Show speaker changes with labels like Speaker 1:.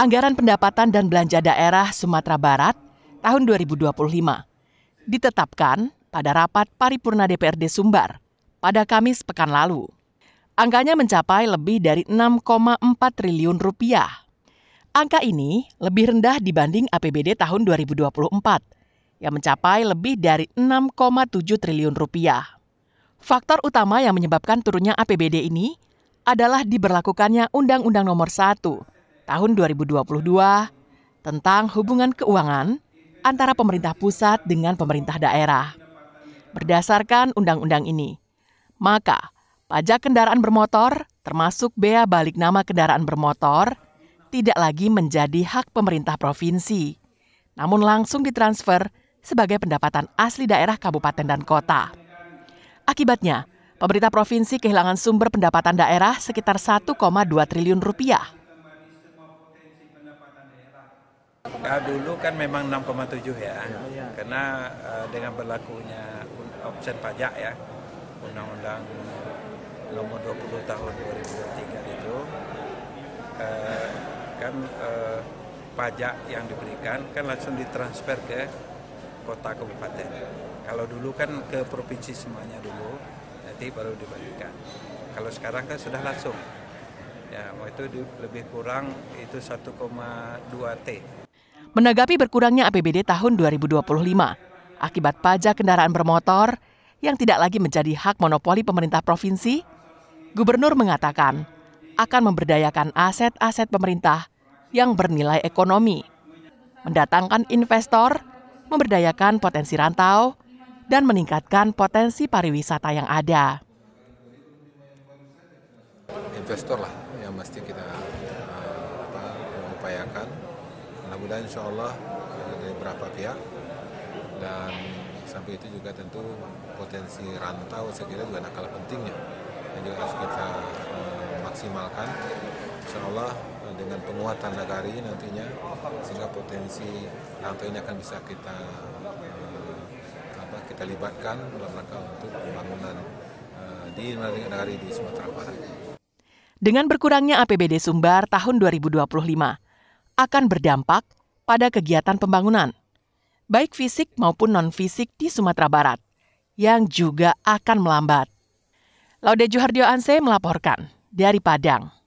Speaker 1: Anggaran Pendapatan dan Belanja Daerah Sumatera Barat tahun 2025 ditetapkan pada rapat paripurna DPRD Sumbar pada Kamis pekan lalu. Angkanya mencapai lebih dari 6,4 triliun rupiah. Angka ini lebih rendah dibanding APBD tahun 2024 yang mencapai lebih dari 6,7 triliun rupiah. Faktor utama yang menyebabkan turunnya APBD ini adalah diberlakukannya Undang-Undang Nomor 1 Tahun 2022 tentang hubungan keuangan antara pemerintah pusat dengan pemerintah daerah. Berdasarkan undang-undang ini, maka pajak kendaraan bermotor, termasuk bea balik nama kendaraan bermotor, tidak lagi menjadi hak pemerintah provinsi, namun langsung ditransfer sebagai pendapatan asli daerah kabupaten dan kota. Akibatnya, pemerintah provinsi kehilangan sumber pendapatan daerah sekitar 1,2 triliun rupiah.
Speaker 2: Nah, dulu kan memang 6,7 ya, karena uh, dengan berlakunya opsen pajak ya, Undang-Undang Nomor 20 Tahun 2023 itu uh, kan uh, pajak yang diberikan kan langsung ditransfer ke kota kabupaten. Kalau dulu kan ke provinsi semuanya dulu, nanti baru dibagikan. Kalau sekarang kan sudah langsung. Ya, itu lebih kurang itu 1,2 T.
Speaker 1: Menanggapi berkurangnya APBD tahun 2025 akibat pajak kendaraan bermotor yang tidak lagi menjadi hak monopoli pemerintah provinsi, Gubernur mengatakan akan memberdayakan aset-aset pemerintah yang bernilai ekonomi, mendatangkan investor, memberdayakan potensi rantau, dan meningkatkan potensi pariwisata yang ada.
Speaker 3: Investor lah yang mesti kita eh, apa, upayakan. Mudah-mudahan insya Allah eh, dari beberapa pihak dan sampai itu juga tentu potensi rantau saya kira juga nakal pentingnya yang juga harus kita eh, maksimalkan insya Allah dengan penguatan ini nantinya sehingga potensi rantau ini akan bisa kita kita libatkan dalam rangka untuk pembangunan eh, di negara di Sumatera Barat.
Speaker 1: Dengan berkurangnya APBD Sumbar tahun 2025 akan berdampak pada kegiatan pembangunan, baik fisik maupun non-fisik di Sumatera Barat, yang juga akan melambat. Laude Juhardio Anse melaporkan dari Padang.